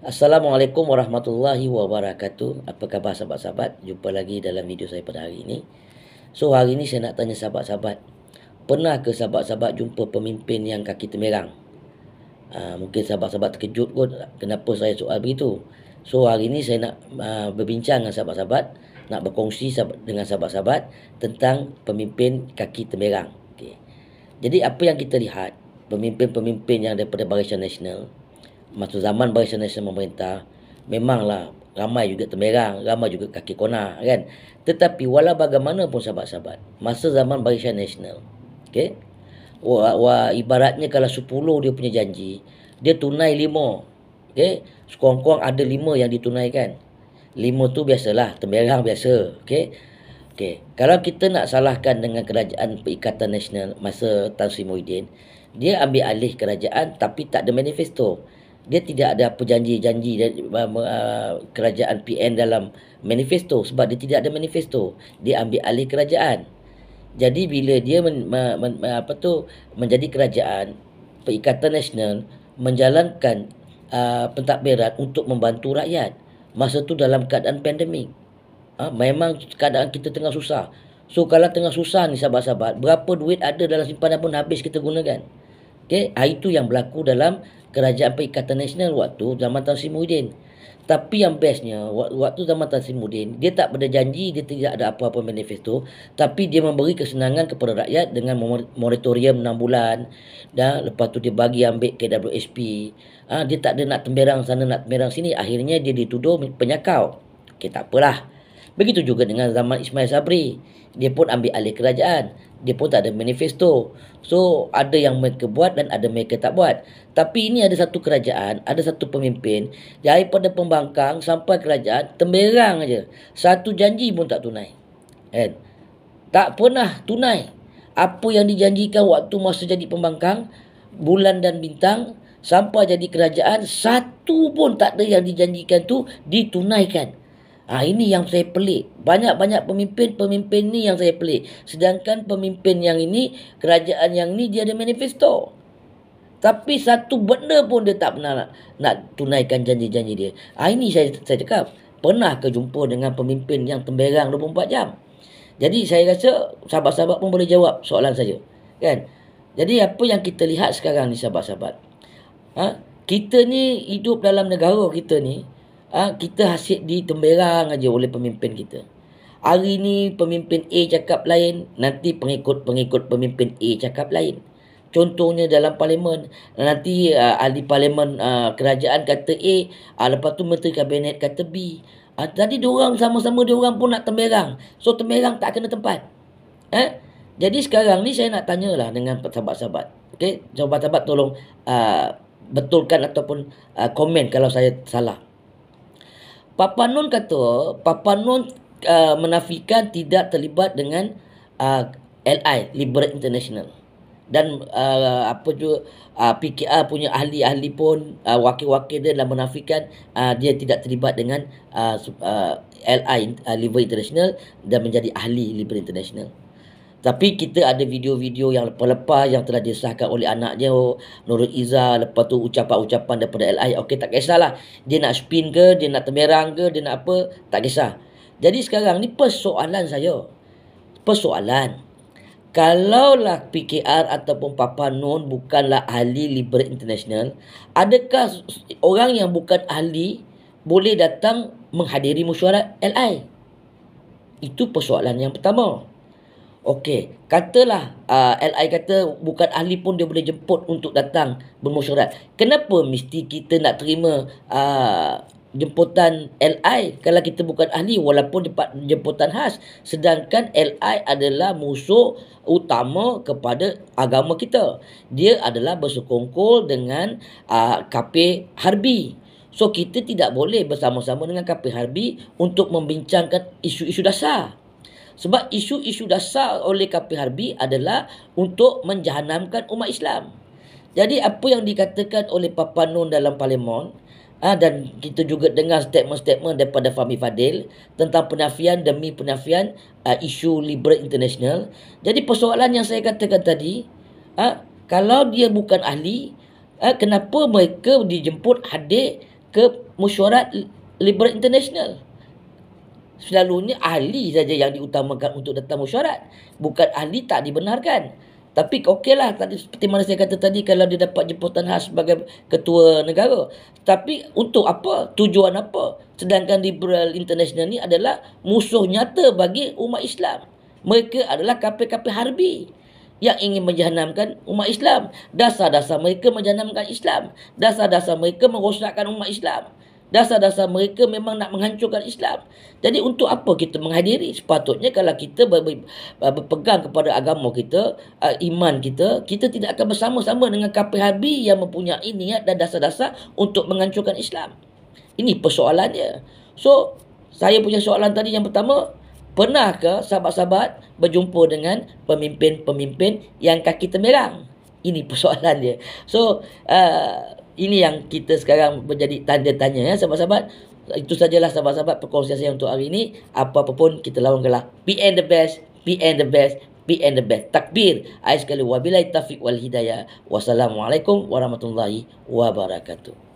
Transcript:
Assalamualaikum warahmatullahi wabarakatuh. Apa khabar sahabat-sahabat? Jumpa lagi dalam video saya pada hari ini. So hari ini saya nak tanya sahabat-sahabat. Pernah ke sahabat-sahabat jumpa pemimpin yang kaki temerang? Uh, ah, mungkin sahabat-sahabat terkejut kot kenapa saya soal begitu. So hari ini saya nak uh, berbincang dengan sahabat-sahabat, nak berkongsi sahabat, dengan sahabat-sahabat tentang pemimpin kaki temerang. Okay. Jadi apa yang kita lihat, pemimpin-pemimpin yang daripada Barisan Nasional masa zaman Barisan Nasional memerintah memanglah ramai juga temerang, ramai juga kaki kona kan. Tetapi walau bagaimanapun sahabat-sahabat, masa zaman Barisan Nasional, okey. Wah, wah, ibaratnya kalau 10 dia punya janji, dia tunai 5. Okey, sekurang-kurang ada 5 yang ditunaikan. 5 tu biasalah, temerang biasa, okey. Okey, kalau kita nak salahkan dengan kerajaan Perikatan Nasional masa Tan Sri Muhyiddin, dia ambil alih kerajaan tapi tak ada manifesto dia tidak ada perjanji-janji dari uh, uh, kerajaan PN dalam manifesto sebab dia tidak ada manifesto dia ambil alih kerajaan jadi bila dia men, men, men, apa tu menjadi kerajaan perikatan nasional menjalankan uh, pentadbiran untuk membantu rakyat masa tu dalam keadaan pandemik uh, memang keadaan kita tengah susah so kalau tengah susah ni sahabat-sahabat berapa duit ada dalam simpanan pun habis kita gunakan Okay, ha, itu yang berlaku dalam kerajaan Perikatan Nasional waktu zaman Tan Sri Muhyiddin. Tapi yang bestnya, waktu zaman Tan Sri Muhyiddin, dia tak ada janji, dia tidak ada apa-apa manifesto. Tapi dia memberi kesenangan kepada rakyat dengan moratorium 6 bulan. Dan lepas tu dia bagi ambil KWSP. Ha, dia tak ada nak temberang sana, nak temberang sini. Akhirnya dia dituduh penyakau. Okey, tak apalah. Begitu juga dengan zaman Ismail Sabri. Dia pun ambil alih kerajaan dia pun tak ada manifesto. So, ada yang mereka buat dan ada mereka tak buat. Tapi ini ada satu kerajaan, ada satu pemimpin, daripada pembangkang sampai kerajaan, temberang aja Satu janji pun tak tunai. Kan? Tak pernah tunai. Apa yang dijanjikan waktu masa jadi pembangkang, bulan dan bintang, sampai jadi kerajaan, satu pun tak ada yang dijanjikan tu ditunaikan. Ha, ini yang saya pelik. Banyak-banyak pemimpin-pemimpin ni yang saya pelik. Sedangkan pemimpin yang ini, kerajaan yang ni dia ada manifesto. Tapi satu benda pun dia tak pernah nak, nak tunaikan janji-janji dia. Ha, ini saya, saya cakap, pernah ke dengan pemimpin yang temberang 24 jam? Jadi saya rasa sahabat-sahabat pun boleh jawab soalan saya. Kan? Jadi apa yang kita lihat sekarang ni sahabat-sahabat? Ha? Kita ni hidup dalam negara kita ni, ha, kita hasil ditemberang aja oleh pemimpin kita. Hari ni pemimpin A cakap lain, nanti pengikut-pengikut pemimpin A cakap lain. Contohnya dalam parlimen, nanti uh, ahli parlimen uh, kerajaan kata A, uh, lepas tu menteri kabinet kata B. Uh, tadi diorang sama-sama diorang pun nak temberang, So temberang tak kena tempat. Eh? Jadi sekarang ni saya nak tanyalah dengan sahabat-sahabat. Okay? Sahabat-sahabat tolong uh, betulkan ataupun uh, komen kalau saya salah. Papa Nun kata Papa Nun uh, menafikan tidak terlibat dengan uh, LI Liberate International dan uh, apa tu uh, PKR punya ahli-ahli pun uh, wakil-wakil dia dalam menafikan uh, dia tidak terlibat dengan uh, uh, LI uh, Liberate International dan menjadi ahli Liberate International. Tapi kita ada video-video yang lepas-lepas yang telah disahkan oleh anaknya oh, Nurul Iza. Lepas tu ucapan-ucapan daripada LI. Okey tak kisahlah. Dia nak spin ke, dia nak temerang ke, dia nak apa. Tak kisah. Jadi sekarang ni persoalan saya. Persoalan. Kalaulah PKR ataupun Papa non bukanlah ahli Liberal International. Adakah orang yang bukan ahli boleh datang menghadiri mesyuarat LI? Itu persoalan yang pertama. Okey, katalah uh, LI kata bukan ahli pun dia boleh jemput untuk datang bermusyarat. Kenapa mesti kita nak terima uh, jemputan LI kalau kita bukan ahli walaupun dapat jemputan khas sedangkan LI adalah musuh utama kepada agama kita. Dia adalah bersekongkol dengan uh, KPI Harbi. So kita tidak boleh bersama-sama dengan KP Harbi untuk membincangkan isu-isu dasar. Sebab isu-isu dasar oleh KP Harbi adalah untuk menjahanamkan umat Islam. Jadi apa yang dikatakan oleh Papa Nun dalam Parlimen ah, dan kita juga dengar statement-statement daripada Fahmi Fadil tentang penafian demi penafian ah, isu liberal international. Jadi persoalan yang saya katakan tadi, ah kalau dia bukan ahli, ah kenapa mereka dijemput hadir ke mesyuarat liberal international? selalunya ahli saja yang diutamakan untuk datang mesyuarat. Bukan ahli tak dibenarkan. Tapi okeylah tadi seperti mana saya kata tadi kalau dia dapat jemputan khas sebagai ketua negara. Tapi untuk apa? Tujuan apa? Sedangkan liberal international ni adalah musuh nyata bagi umat Islam. Mereka adalah kapal-kapal harbi yang ingin menjahanamkan umat Islam. Dasar-dasar mereka menjahanamkan Islam. Dasar-dasar mereka merosakkan umat Islam dasar-dasar mereka memang nak menghancurkan Islam. Jadi untuk apa kita menghadiri? Sepatutnya kalau kita ber- ber- berpegang kepada agama kita, uh, iman kita, kita tidak akan bersama-sama dengan KPHB yang mempunyai niat dan dasar-dasar untuk menghancurkan Islam. Ini persoalannya. So, saya punya soalan tadi yang pertama, pernahkah sahabat-sahabat berjumpa dengan pemimpin-pemimpin yang kaki temerang? Ini persoalan dia. So, uh, ini yang kita sekarang menjadi tanda tanya ya sahabat-sahabat. Itu sajalah sahabat-sahabat perkongsian saya untuk hari ini. Apa-apa pun kita lawan gelah. PN the best, PN the best, PN the best. Takbir. Ayat sekali. Wabilai taufiq wal hidayah. Wassalamualaikum warahmatullahi wabarakatuh.